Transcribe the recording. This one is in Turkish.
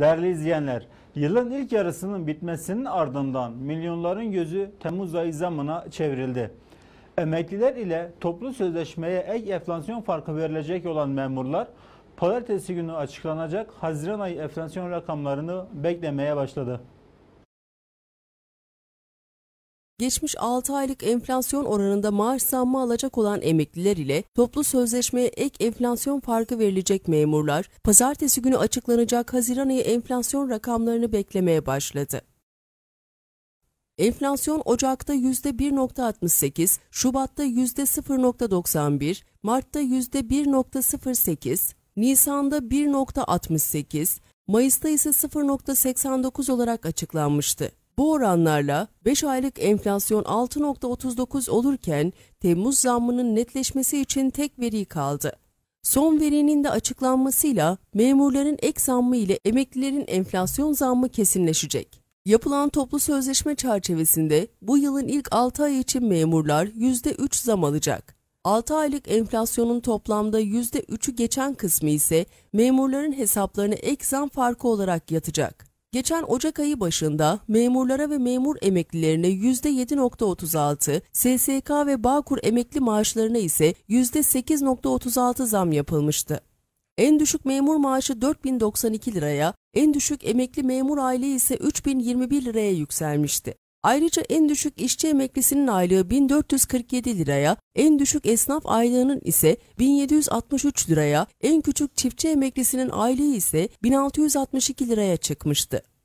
Değerli izleyenler, yılın ilk yarısının bitmesinin ardından milyonların gözü Temmuz ayı zamına çevrildi. Emekliler ile toplu sözleşmeye ek enflasyon farkı verilecek olan memurlar, pazartesi günü açıklanacak Haziran ayı enflasyon rakamlarını beklemeye başladı geçmiş 6 aylık enflasyon oranında maaş zammı alacak olan emekliler ile toplu sözleşmeye ek enflasyon farkı verilecek memurlar, pazartesi günü açıklanacak Haziran ayı enflasyon rakamlarını beklemeye başladı. Enflasyon Ocak'ta %1.68, Şubat'ta %0.91, Mart'ta %1.08, Nisan'da 1.68, Mayıs'ta ise 0.89 olarak açıklanmıştı. Bu oranlarla 5 aylık enflasyon 6.39 olurken Temmuz zammının netleşmesi için tek veri kaldı. Son verinin de açıklanmasıyla memurların ek zammı ile emeklilerin enflasyon zammı kesinleşecek. Yapılan toplu sözleşme çerçevesinde bu yılın ilk 6 ay için memurlar %3 zam alacak. 6 aylık enflasyonun toplamda %3'ü geçen kısmı ise memurların hesaplarına ek zam farkı olarak yatacak. Geçen Ocak ayı başında memurlara ve memur emeklilerine %7.36, SSK ve Bağkur emekli maaşlarına ise %8.36 zam yapılmıştı. En düşük memur maaşı 4092 liraya, en düşük emekli memur aile ise 3021 liraya yükselmişti. Ayrıca en düşük işçi emeklisinin aylığı 1447 liraya, en düşük esnaf aylığının ise 1763 liraya, en küçük çiftçi emeklisinin aylığı ise 1662 liraya çıkmıştı.